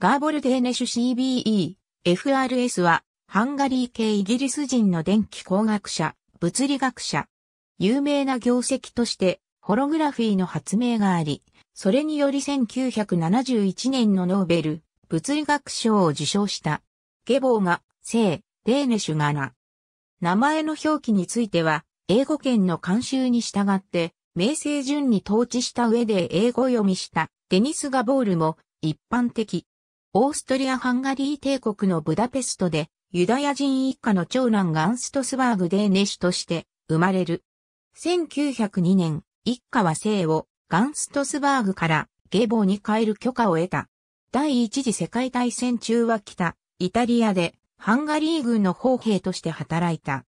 ガーボルデーネシュ CBE、FRS は、ハンガリー系イギリス人の電気工学者、物理学者。有名な業績として、ホログラフィーの発明があり、それにより1971年のノーベル、物理学賞を受賞した。ゲボーが、聖、デーネシュがな。名前の表記については、英語圏の慣習に従って、名声順に統治した上で英語読みした、デニス・ガボールも一般的。オーストリア・ハンガリー帝国のブダペストで、ユダヤ人一家の長男ガンストスバーグ・デーネュとして生まれる。1902年、一家は姓をガンストスバーグからゲボに変える許可を得た。第一次世界大戦中は北、イタリアでハンガリー軍の砲兵として働いた。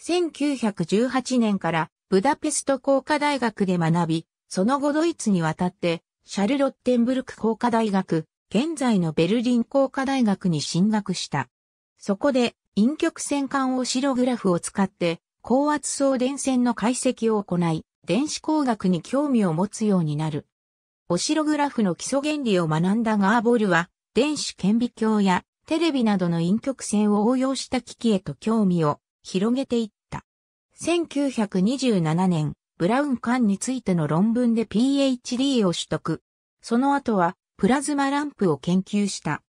1918年からブダペスト工科大学で学び、その後ドイツに渡ってシャルロッテンブルク工科大学、現在のベルリン工科大学に進学した。そこで、陰極線管オシログラフを使って、高圧送電線の解析を行い、電子工学に興味を持つようになる。オシログラフの基礎原理を学んだガーボルは、電子顕微鏡やテレビなどの陰極線を応用した機器へと興味を広げていった。1927年、ブラウン管についての論文で PhD を取得。その後はプラズマランプを研究した。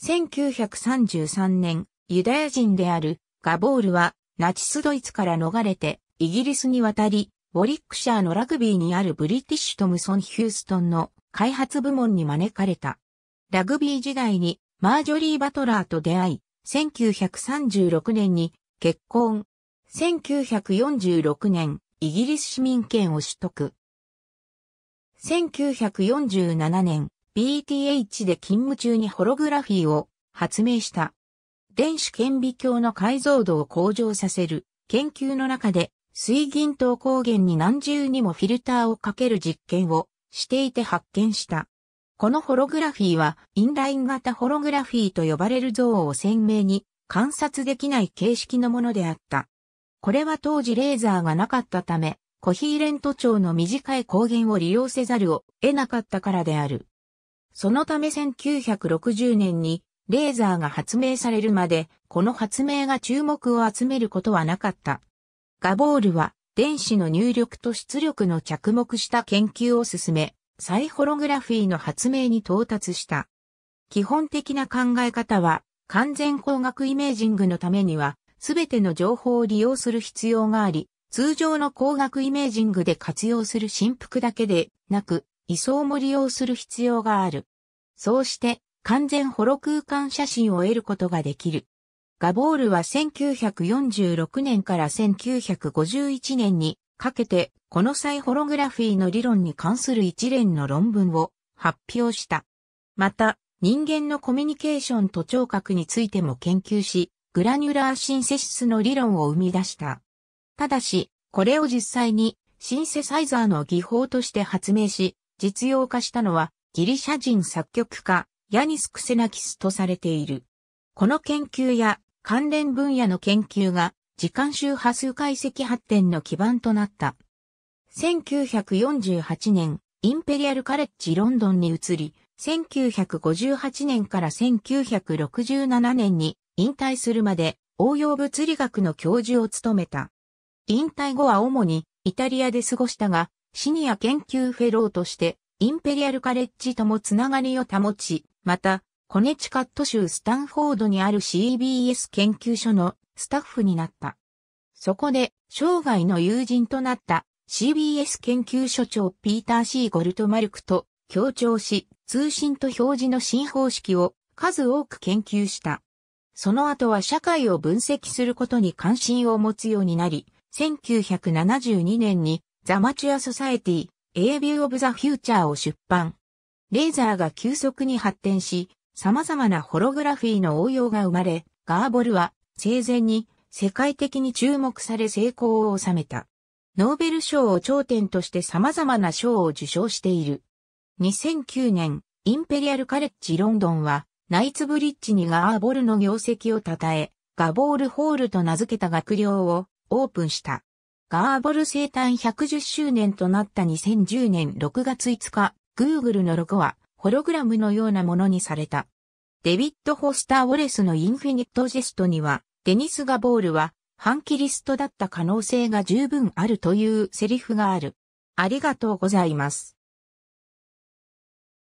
1933年、ユダヤ人であるガボールはナチスドイツから逃れてイギリスに渡り、ウォリックシャーのラグビーにあるブリティッシュトムソン・ヒューストンの開発部門に招かれた。ラグビー時代にマージョリー・バトラーと出会い、1936年に結婚。1946年、イギリス市民権を取得。1947年、BTH で勤務中にホログラフィーを発明した。電子顕微鏡の解像度を向上させる研究の中で水銀等光源に何重にもフィルターをかける実験をしていて発見した。このホログラフィーはインライン型ホログラフィーと呼ばれる像を鮮明に観察できない形式のものであった。これは当時レーザーがなかったため、コヒーレント長の短い光源を利用せざるを得なかったからである。そのため1960年にレーザーが発明されるまで、この発明が注目を集めることはなかった。ガボールは電子の入力と出力の着目した研究を進め、サイホログラフィーの発明に到達した。基本的な考え方は、完全光学イメージングのためには、すべての情報を利用する必要があり、通常の光学イメージングで活用する振幅だけでなく、位相も利用する必要がある。そうして完全ホロ空間写真を得ることができる。ガボールは1946年から1951年にかけてこの際ホログラフィーの理論に関する一連の論文を発表した。また人間のコミュニケーションと聴覚についても研究し、グラニュラーシンセシスの理論を生み出した。ただし、これを実際にシンセサイザーの技法として発明し、実用化したのはギリシャ人作曲家ヤニス・クセナキスとされている。この研究や関連分野の研究が時間周波数解析発展の基盤となった。1948年、インペリアルカレッジロンドンに移り、1958年から1967年に引退するまで応用物理学の教授を務めた。引退後は主にイタリアで過ごしたが、シニア研究フェローとして、インペリアルカレッジともつながりを保ち、また、コネチカット州スタンフォードにある CBS 研究所のスタッフになった。そこで、生涯の友人となった CBS 研究所長ピーター・シー・ゴルトマルクと協調し、通信と表示の新方式を数多く研究した。その後は社会を分析することに関心を持つようになり、1972年にザ・マチュア・ソサエティ、エービュー・オブ・ザ・フューチャーを出版。レーザーが急速に発展し、様々なホログラフィーの応用が生まれ、ガーボルは生前に世界的に注目され成功を収めた。ノーベル賞を頂点として様々な賞を受賞している。2009年、インペリアルカレッジロンドンは、ナイツブリッジにガーボルの業績を称え、ガボールホールと名付けた学寮をオープンした。ガーボル生誕110周年となった2010年6月5日、Google のロゴはホログラムのようなものにされた。デビッド・ホスター・ウォレスのインフィニットジェストには、デニス・ガボールは反キリストだった可能性が十分あるというセリフがある。ありがとうございます。